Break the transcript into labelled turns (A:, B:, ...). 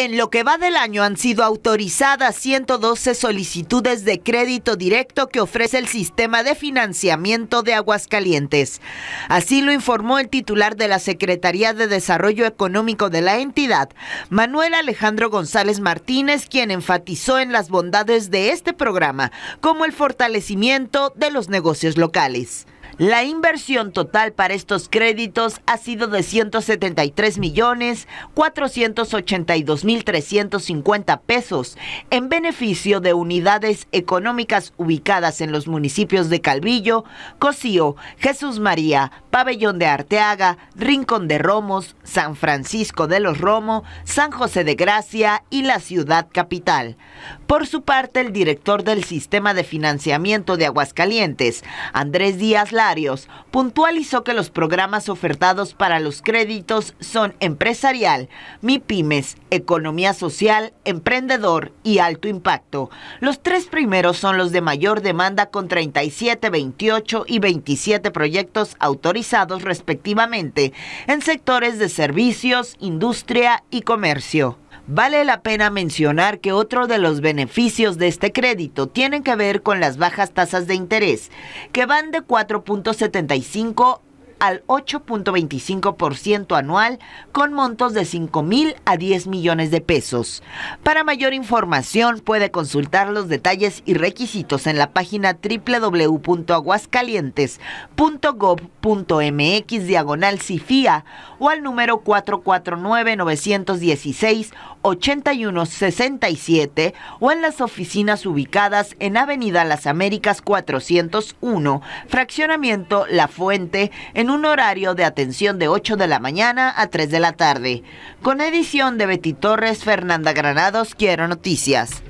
A: En lo que va del año han sido autorizadas 112 solicitudes de crédito directo que ofrece el sistema de financiamiento de Aguascalientes. Así lo informó el titular de la Secretaría de Desarrollo Económico de la entidad, Manuel Alejandro González Martínez, quien enfatizó en las bondades de este programa, como el fortalecimiento de los negocios locales. La inversión total para estos créditos ha sido de 173 millones 482 mil 350 pesos en beneficio de unidades económicas ubicadas en los municipios de Calvillo, Cocío, Jesús María, Pabellón de Arteaga, Rincón de Romos, San Francisco de los Romos, San José de Gracia y la ciudad capital. Por su parte, el director del Sistema de Financiamiento de Aguascalientes, Andrés Díaz Larios, puntualizó que los programas ofertados para los créditos son empresarial, MIPIMES, economía social, emprendedor y alto impacto. Los tres primeros son los de mayor demanda con 37, 28 y 27 proyectos autorizados respectivamente en sectores de servicios, industria y comercio. Vale la pena mencionar que otro de los beneficios de este crédito tienen que ver con las bajas tasas de interés, que van de 4.75 al 8.25% anual con montos de 5 mil a 10 millones de pesos. Para mayor información puede consultar los detalles y requisitos en la página www.aguascalientes.gov.mx diagonal CIFIA o al número 449-916-8167 o en las oficinas ubicadas en Avenida Las Américas 401, Fraccionamiento La Fuente, en un horario de atención de 8 de la mañana a 3 de la tarde. Con edición de Betty Torres, Fernanda Granados, Quiero Noticias.